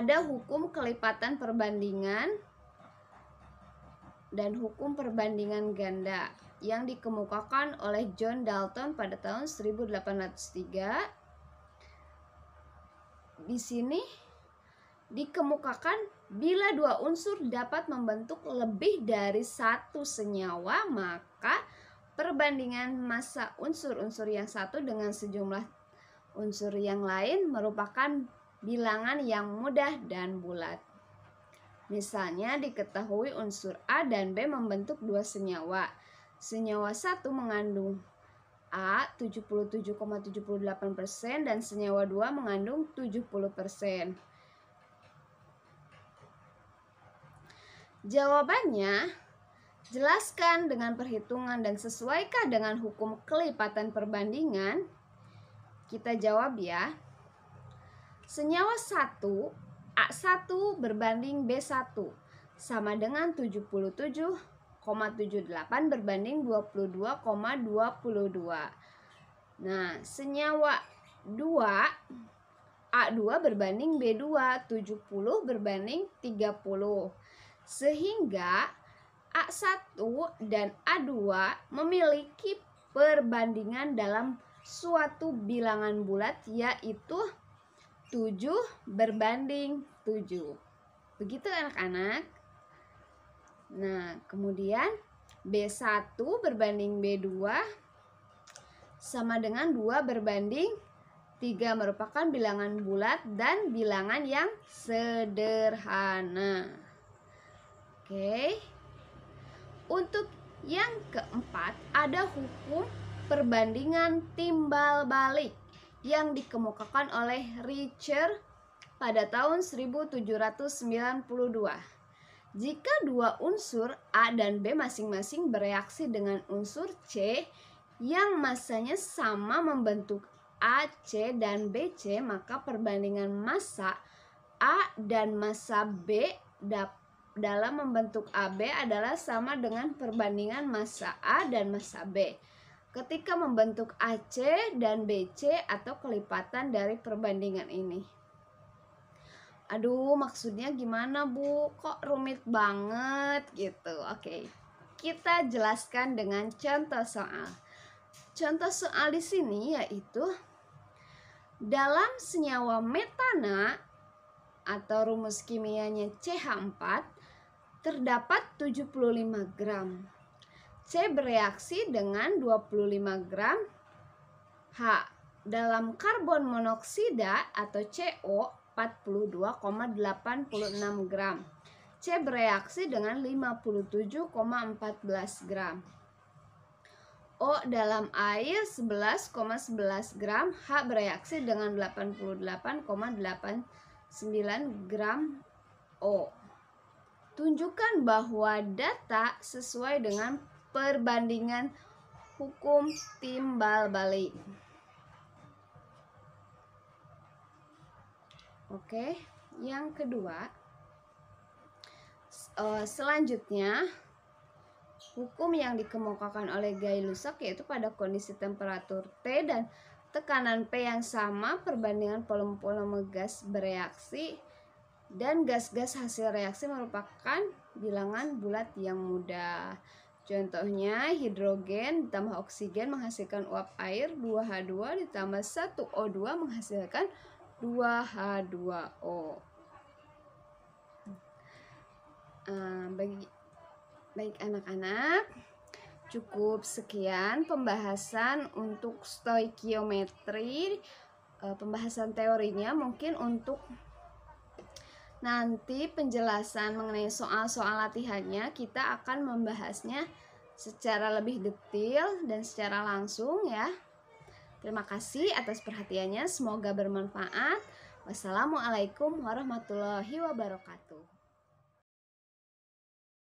ada hukum kelipatan perbandingan dan hukum perbandingan ganda yang dikemukakan oleh John Dalton pada tahun 1803. Di sini dikemukakan bila dua unsur dapat membentuk lebih dari satu senyawa, maka perbandingan massa unsur-unsur yang satu dengan sejumlah unsur yang lain merupakan bilangan yang mudah dan bulat. Misalnya diketahui unsur A dan B membentuk dua senyawa. Senyawa satu mengandung A 77,78% dan senyawa 2 mengandung 70%. Jawabannya, jelaskan dengan perhitungan dan sesuaikan dengan hukum kelipatan perbandingan? Kita jawab ya. Senyawa 1, A1 berbanding B1 sama dengan 77,78 berbanding 22,22. ,22. Nah, senyawa 2 A2 berbanding B2 70 berbanding 30 sehingga A1 dan A2 memiliki perbandingan dalam suatu bilangan bulat yaitu 7 berbanding 7. Begitu anak-anak. Nah, kemudian B1 berbanding B2 sama dengan 2 berbanding 3 merupakan bilangan bulat dan bilangan yang sederhana. Oke. Untuk yang keempat ada hukum perbandingan timbal balik yang dikemukakan oleh Richard pada tahun 1792. Jika dua unsur A dan B masing-masing bereaksi dengan unsur C yang masanya sama membentuk AC dan BC, maka perbandingan massa A dan massa B dalam membentuk AB adalah sama dengan perbandingan massa A dan massa B ketika membentuk AC dan BC atau kelipatan dari perbandingan ini. Aduh, maksudnya gimana, Bu? Kok rumit banget gitu. Oke. Kita jelaskan dengan contoh soal. Contoh soal di sini yaitu dalam senyawa metana atau rumus kimianya CH4 terdapat 75 gram C bereaksi dengan 25 gram H dalam karbon monoksida atau CO 42,86 gram. C bereaksi dengan 57,14 gram. O dalam air 11,11 ,11 gram, H bereaksi dengan 88,89 gram O. Tunjukkan bahwa data sesuai dengan perbandingan hukum timbal balik. Oke, yang kedua eh, selanjutnya hukum yang dikemukakan oleh Gay Lussac yaitu pada kondisi temperatur T dan tekanan P yang sama perbandingan volume-volume gas bereaksi dan gas-gas hasil reaksi merupakan bilangan bulat yang mudah. Contohnya, hidrogen ditambah oksigen menghasilkan uap air 2H2 ditambah 1O2 menghasilkan 2H2O. baik anak-anak, cukup sekian pembahasan untuk stoikiometri. pembahasan teorinya mungkin untuk Nanti penjelasan mengenai soal-soal latihannya kita akan membahasnya secara lebih detail dan secara langsung ya. Terima kasih atas perhatiannya, semoga bermanfaat. Wassalamualaikum warahmatullahi wabarakatuh.